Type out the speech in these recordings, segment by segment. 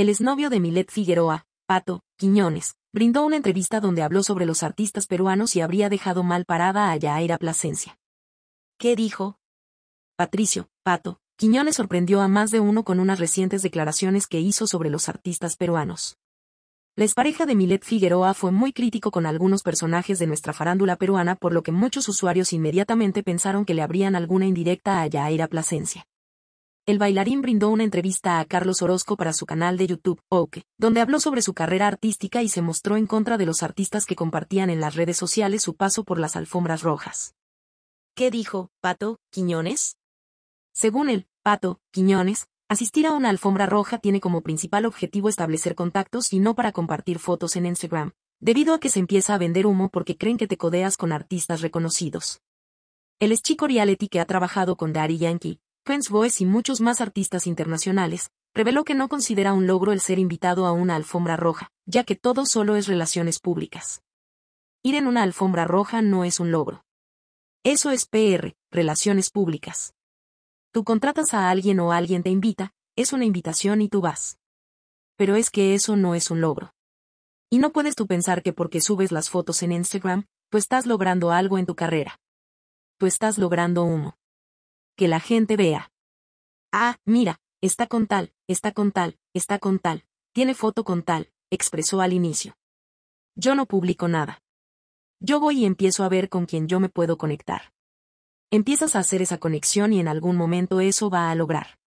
el exnovio de Milet Figueroa, Pato, Quiñones, brindó una entrevista donde habló sobre los artistas peruanos y habría dejado mal parada a Yaira Plasencia. ¿Qué dijo? Patricio, Pato, Quiñones sorprendió a más de uno con unas recientes declaraciones que hizo sobre los artistas peruanos. La expareja de Milet Figueroa fue muy crítico con algunos personajes de nuestra farándula peruana por lo que muchos usuarios inmediatamente pensaron que le habrían alguna indirecta a Yaira Plasencia el bailarín brindó una entrevista a Carlos Orozco para su canal de YouTube, Oke, donde habló sobre su carrera artística y se mostró en contra de los artistas que compartían en las redes sociales su paso por las alfombras rojas. ¿Qué dijo, Pato, Quiñones? Según él, Pato, Quiñones, asistir a una alfombra roja tiene como principal objetivo establecer contactos y no para compartir fotos en Instagram, debido a que se empieza a vender humo porque creen que te codeas con artistas reconocidos. Él es chico reality que ha trabajado con Daddy Yankee, Fence Voice y muchos más artistas internacionales, reveló que no considera un logro el ser invitado a una alfombra roja, ya que todo solo es relaciones públicas. Ir en una alfombra roja no es un logro. Eso es PR, relaciones públicas. Tú contratas a alguien o alguien te invita, es una invitación y tú vas. Pero es que eso no es un logro. Y no puedes tú pensar que porque subes las fotos en Instagram, tú estás logrando algo en tu carrera. Tú estás logrando humo que la gente vea. Ah, mira, está con tal, está con tal, está con tal, tiene foto con tal, expresó al inicio. Yo no publico nada. Yo voy y empiezo a ver con quién yo me puedo conectar. Empiezas a hacer esa conexión y en algún momento eso va a lograr.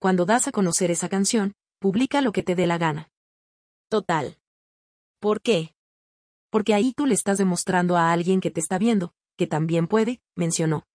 Cuando das a conocer esa canción, publica lo que te dé la gana. Total. ¿Por qué? Porque ahí tú le estás demostrando a alguien que te está viendo, que también puede, mencionó.